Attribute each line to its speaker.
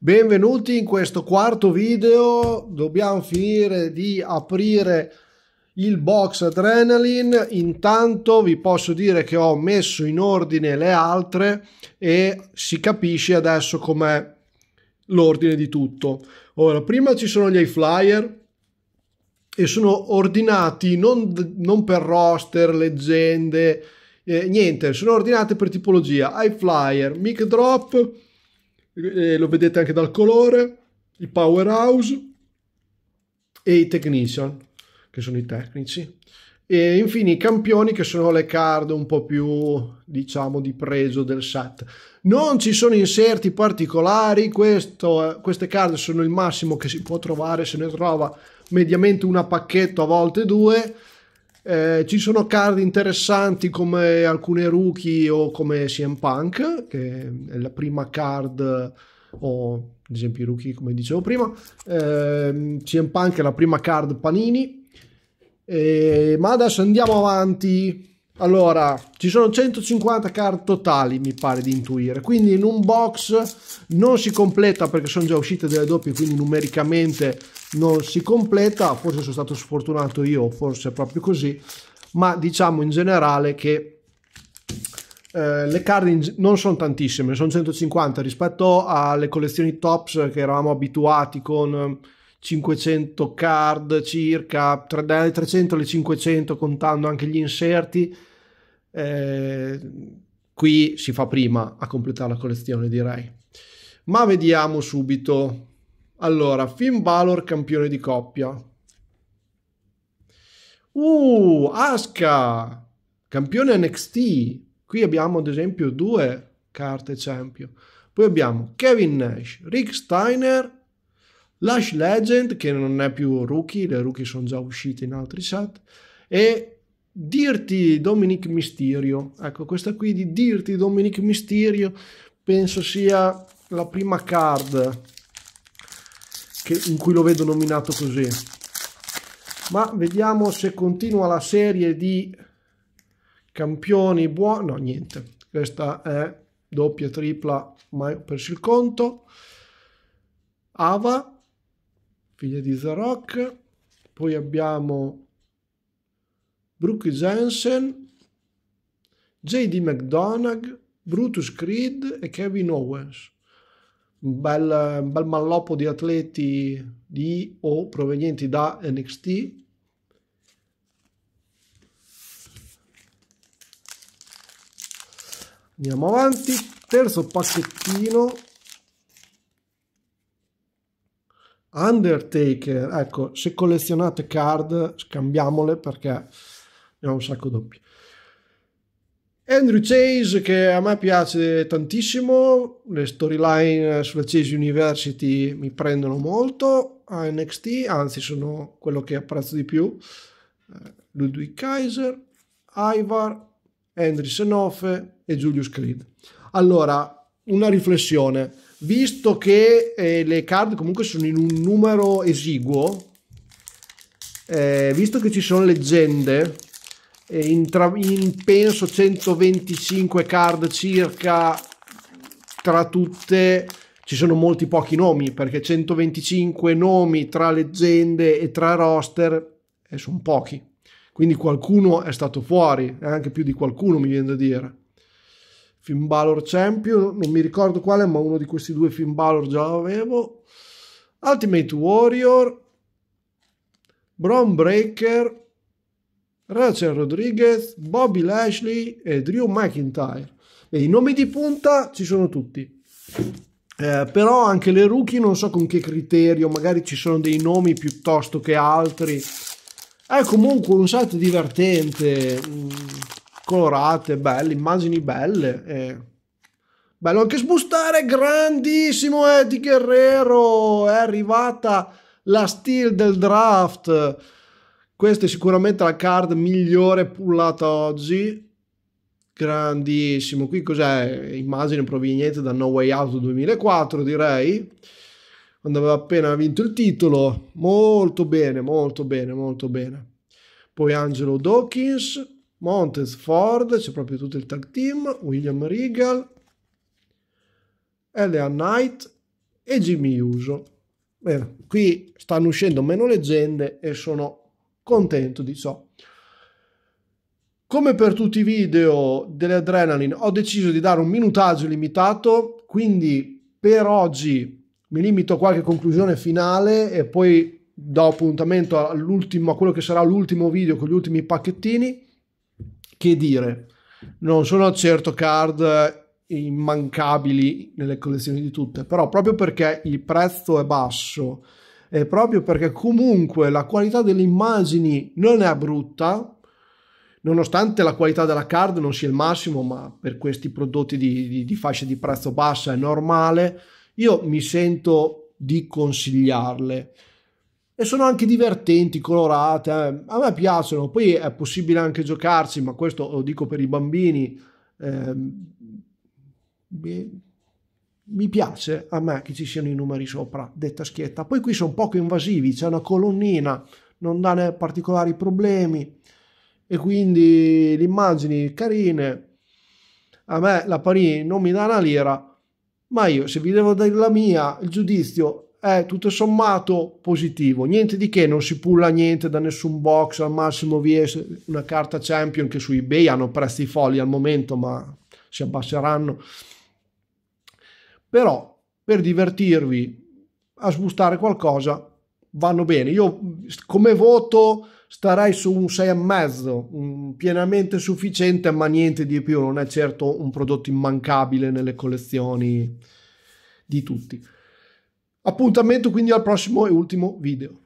Speaker 1: Benvenuti in questo quarto video, dobbiamo finire di aprire il box Adrenaline, intanto vi posso dire che ho messo in ordine le altre e si capisce adesso com'è l'ordine di tutto. Ora, prima ci sono gli flyer e sono ordinati non, non per roster, leggende, eh, niente, sono ordinati per tipologia, high flyer, mic drop, eh, lo vedete anche dal colore, i powerhouse e i technician, che sono i tecnici. E infine i campioni che sono le card un po' più, diciamo, di pregio del set. Non ci sono inserti particolari, questo, eh, queste card sono il massimo che si può trovare, se ne trova mediamente una pacchetto, a volte due. Eh, ci sono card interessanti come alcune rookie o come CM Punk, che è la prima card o ad esempio i rookie come dicevo prima. Eh, CM Punk è la prima card Panini. Eh, ma adesso andiamo avanti allora, ci sono 150 card totali, mi pare di intuire, quindi in un box non si completa perché sono già uscite delle doppie, quindi numericamente non si completa, forse sono stato sfortunato io, forse è proprio così, ma diciamo in generale che eh, le card non sono tantissime, sono 150 rispetto alle collezioni tops che eravamo abituati con 500 ehm, card circa, tra, dalle 300 alle 500 contando anche gli inserti eh, qui si fa prima a completare la collezione, direi. Ma vediamo subito. Allora, Finn Balor campione di coppia. Uh, Aska, campione NXT. Qui abbiamo ad esempio due carte champion. Poi abbiamo Kevin Nash, Rick Steiner, Lash Legend, che non è più rookie, le rookie sono già uscite in altri set, e Dirti Dominic Mysterio, ecco questa qui di Dirti Dominic Mysterio penso sia la prima card che, in cui lo vedo nominato così. Ma vediamo se continua la serie di campioni buoni. No, niente, questa è doppia, tripla, ma ho perso il conto. Ava, figlia di The Rock, Poi abbiamo Brooke Jensen, J.D. McDonagh, Brutus Creed e Kevin Owens. Un bel, un bel malloppo di atleti di o provenienti da NXT. Andiamo avanti, terzo pacchettino. Undertaker, ecco, se collezionate card, scambiamole perché ne ho un sacco doppi. Andrew Chase che a me piace tantissimo, le storyline sulla Chase University mi prendono molto a NXT, anzi sono quello che apprezzo di più. Eh, Ludwig Kaiser, Ivar, Andrew Senofe e Julius Creed. Allora, una riflessione, visto che eh, le card comunque sono in un numero esiguo, eh, visto che ci sono leggende eh, in, tra, in, penso 125 card circa tra tutte ci sono molti pochi nomi perché 125 nomi tra leggende e tra roster eh, sono pochi quindi qualcuno è stato fuori eh, anche più di qualcuno mi viene da dire Finn Balor Champion non mi ricordo quale ma uno di questi due Finn Balor già l'avevo Ultimate Warrior Braun Breaker Rachel Rodriguez, Bobby Lashley e Drew McIntyre. E I nomi di punta ci sono tutti. Eh, però anche le rookie non so con che criterio, magari ci sono dei nomi piuttosto che altri. È comunque un set divertente, mm, colorate, belle, immagini belle. Eh. Bello anche sbustare, grandissimo Eddie Guerrero, è arrivata la steal del draft questa è sicuramente la card migliore pullata oggi. Grandissimo. Qui cos'è? Immagine proveniente da No Way Out 2004, direi. Quando aveva appena vinto il titolo. Molto bene, molto bene, molto bene. Poi Angelo Dawkins, Montez Ford, c'è proprio tutto il tag team, William Regal, Elea Knight e Jimmy Uso. Bene, qui stanno uscendo meno leggende e sono contento di ciò. Come per tutti i video delle Adrenaline ho deciso di dare un minutaggio limitato, quindi per oggi mi limito a qualche conclusione finale e poi do appuntamento a quello che sarà l'ultimo video con gli ultimi pacchettini. Che dire, non sono certo card immancabili nelle collezioni di tutte, però proprio perché il prezzo è basso eh, proprio perché comunque la qualità delle immagini non è brutta, nonostante la qualità della card non sia il massimo, ma per questi prodotti di, di, di fascia di prezzo bassa è normale, io mi sento di consigliarle. E sono anche divertenti, colorate, eh. a me piacciono, poi è possibile anche giocarci, ma questo lo dico per i bambini. Eh, beh, mi piace a me che ci siano i numeri sopra detta schietta. Poi qui sono poco invasivi, c'è una colonnina, non dà particolari problemi e quindi le immagini carine. A me la Parini non mi dà una lira, ma io se vi devo dare la mia, il giudizio è tutto sommato positivo. Niente di che, non si pulla niente da nessun box, al massimo vi è una carta champion che su eBay hanno prezzi folli al momento, ma si abbasseranno però per divertirvi a sbustare qualcosa vanno bene. Io come voto starei su un 6 e mezzo, pienamente sufficiente, ma niente di più, non è certo un prodotto immancabile nelle collezioni di tutti. Appuntamento quindi al prossimo e ultimo video.